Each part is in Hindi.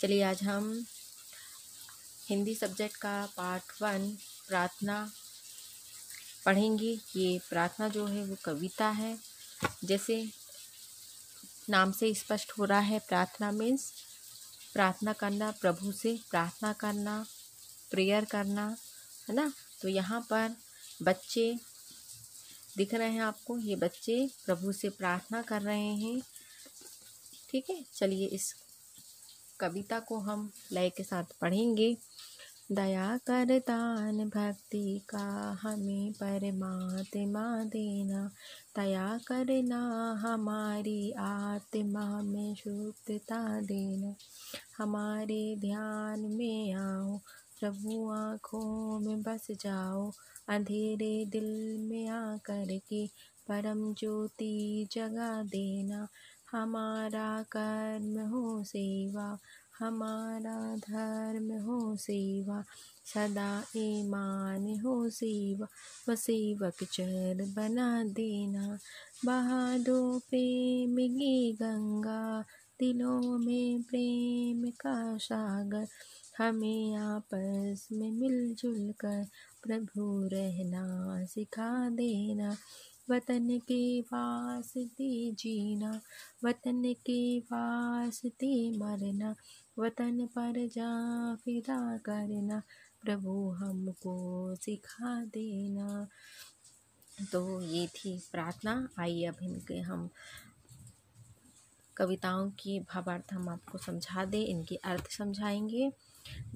चलिए आज हम हिंदी सब्जेक्ट का पार्ट वन प्रार्थना पढ़ेंगे ये प्रार्थना जो है वो कविता है जैसे नाम से स्पष्ट हो रहा है प्रार्थना मीन्स प्रार्थना करना प्रभु से प्रार्थना करना प्रेयर करना है ना तो यहाँ पर बच्चे दिख रहे हैं आपको ये बच्चे प्रभु से प्रार्थना कर रहे हैं ठीक है चलिए इस कविता को हम लय के साथ पढ़ेंगे दया कर दान भक्ति का हमें परमात्मा देना दया करना हमारी आत्मा में शुद्धता देना हमारे ध्यान में आओ प्रभु आँखों में बस जाओ अंधेरे दिल में आकर के परम ज्योति जगा देना हमारा कर्म हो सेवा हमारा धर्म हो सेवा सदा ईमान हो सेवा व सेवक चर बना देना बहादो प्रेम गी गंगा दिलों में प्रेम का सागर हमें आपस में मिलजुल कर प्रभु रहना सिखा देना वतन के वास्ते जीना वतन के वास्ते मरना वतन पर जा फिरा करना प्रभु हमको सिखा देना तो ये थी प्रार्थना आइए अब इनके हम कविताओं की भावार्थ हम आपको समझा दें इनके अर्थ समझाएंगे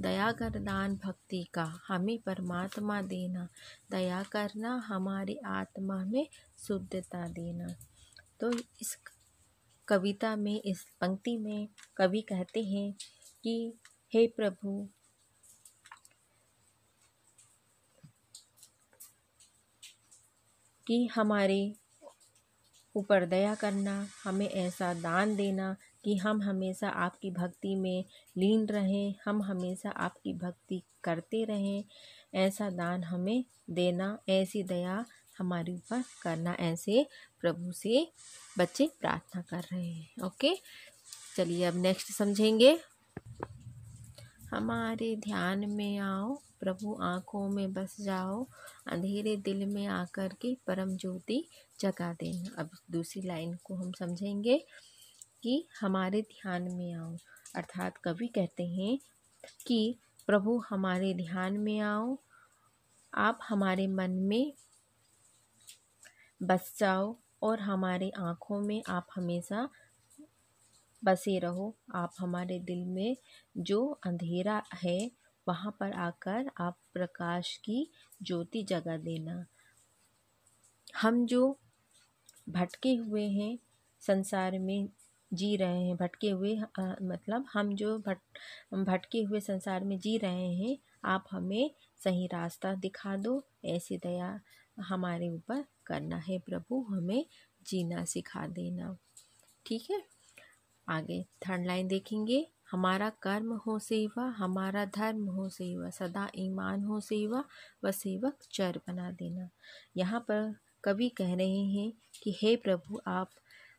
दया कर दान भक्ति का हमें परमात्मा देना दया करना हमारी आत्मा में शुद्धता देना तो इस कविता में इस पंक्ति में कवि कहते हैं कि हे प्रभु कि हमारे ऊपर दया करना हमें ऐसा दान देना कि हम हमेशा आपकी भक्ति में लीन रहें हम हमेशा आपकी भक्ति करते रहें ऐसा दान हमें देना ऐसी दया हमारे ऊपर करना ऐसे प्रभु से बच्चे प्रार्थना कर रहे हैं ओके चलिए अब नेक्स्ट समझेंगे हमारे ध्यान में आओ प्रभु आँखों में बस जाओ अंधेरे दिल में आकर के परम ज्योति जगा देना अब दूसरी लाइन को हम समझेंगे कि हमारे ध्यान में आओ अर्थात कवि कहते हैं कि प्रभु हमारे ध्यान में आओ आप हमारे मन में बस जाओ और हमारे आँखों में आप हमेशा बसे रहो आप हमारे दिल में जो अंधेरा है वहाँ पर आकर आप प्रकाश की ज्योति जगा देना हम जो भटके हुए हैं संसार में जी रहे हैं भटके हुए आ, मतलब हम जो भट भटके हुए संसार में जी रहे हैं आप हमें सही रास्ता दिखा दो ऐसी दया हमारे ऊपर करना है प्रभु हमें जीना सिखा देना ठीक है आगे थर्ड लाइन देखेंगे हमारा कर्म हो सेवा हमारा धर्म हो सेवा सदा ईमान हो सेवा व सेवक चर बना देना यहाँ पर कवि कह रहे हैं कि हे प्रभु आप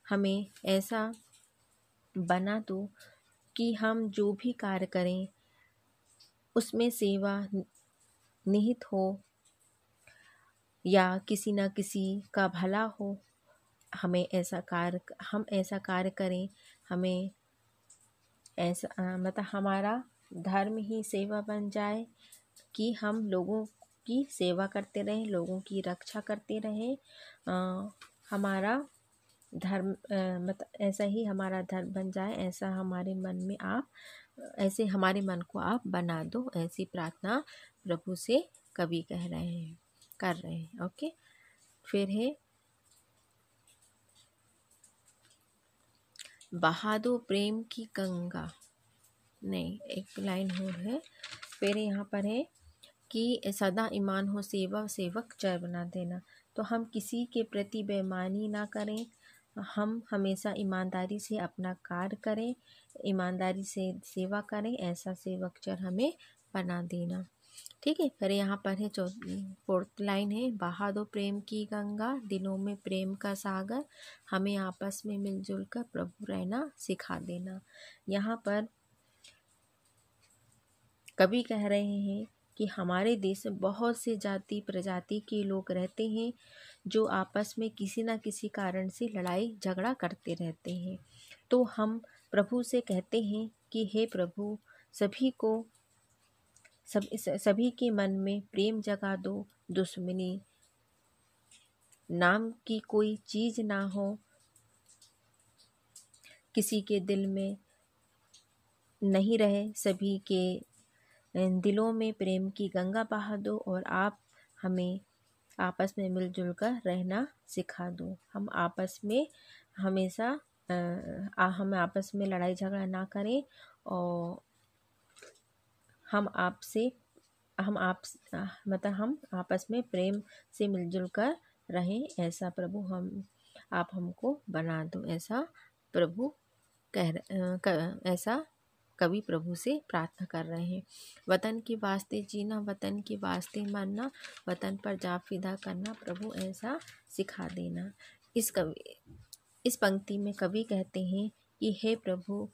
हमें ऐसा बना दो कि हम जो भी कार्य करें उसमें सेवा निहित हो या किसी न किसी का भला हो हमें ऐसा कार्य हम ऐसा कार्य करें हमें ऐसा मतलब हमारा धर्म ही सेवा बन जाए कि हम लोगों की सेवा करते रहें लोगों की रक्षा करते रहें हमारा धर्म मत मतलब ऐसा ही हमारा धर्म बन जाए ऐसा हमारे मन में आप ऐसे हमारे मन को आप बना दो ऐसी प्रार्थना प्रभु से कभी कह रहे हैं कर रहे हैं ओके फिर है बहा दो प्रेम की गंगा नहीं एक लाइन और है फिर यहाँ पर है कि सदा ईमान हो सेवा सेवक जय बना देना तो हम किसी के प्रति बेमानी ना करें हम हमेशा ईमानदारी से अपना कार्य करें ईमानदारी से सेवा करें ऐसा सेवक चर हमें बना देना ठीक है अरे यहाँ पर है चौथ फोर्थ लाइन है बहा दो प्रेम की गंगा दिलों में प्रेम का सागर हमें आपस में मिलजुल कर प्रभु रहना सिखा देना यहाँ पर कवि कह रहे हैं कि हमारे देश में बहुत से जाति प्रजाति के लोग रहते हैं जो आपस में किसी ना किसी कारण से लड़ाई झगड़ा करते रहते हैं तो हम प्रभु से कहते हैं कि हे प्रभु सभी को सब सभी के मन में प्रेम जगा दो दुश्मनी नाम की कोई चीज़ ना हो किसी के दिल में नहीं रहे सभी के दिलों में प्रेम की गंगा बहा दो और आप हमें आपस में मिलजुल कर रहना सिखा दो हम आपस में हमेशा हम आपस में लड़ाई झगड़ा ना करें और हम आपसे हम आप मतलब हम आपस में प्रेम से मिलजुल कर रहें ऐसा प्रभु हम आप हमको बना दो ऐसा प्रभु कह ऐसा कवि प्रभु से प्रार्थना कर रहे हैं वतन के वास्ते जीना वतन के वास्ते मरना वतन पर जा फिदा करना प्रभु ऐसा सिखा देना इस कवि इस पंक्ति में कवि कहते हैं कि हे प्रभु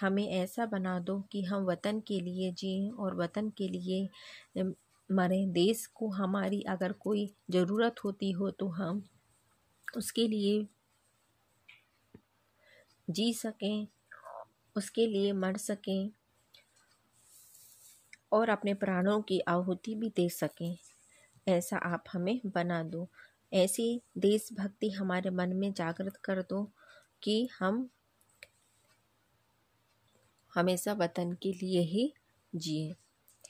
हमें ऐसा बना दो कि हम वतन के लिए जिए और वतन के लिए मरें देश को हमारी अगर कोई ज़रूरत होती हो तो हम उसके लिए जी सकें उसके लिए मर सकें और अपने प्राणों की आहुति भी दे सकें ऐसा आप हमें बना दो ऐसी देशभक्ति हमारे मन में जागृत कर दो कि हम हमेशा वतन के लिए ही जिए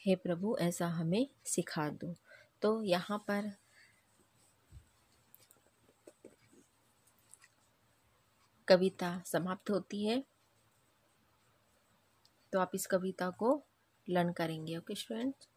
हे प्रभु ऐसा हमें सिखा दो तो यहाँ पर कविता समाप्त होती है तो आप इस कविता को लर्न करेंगे ओके स्टूडेंट्स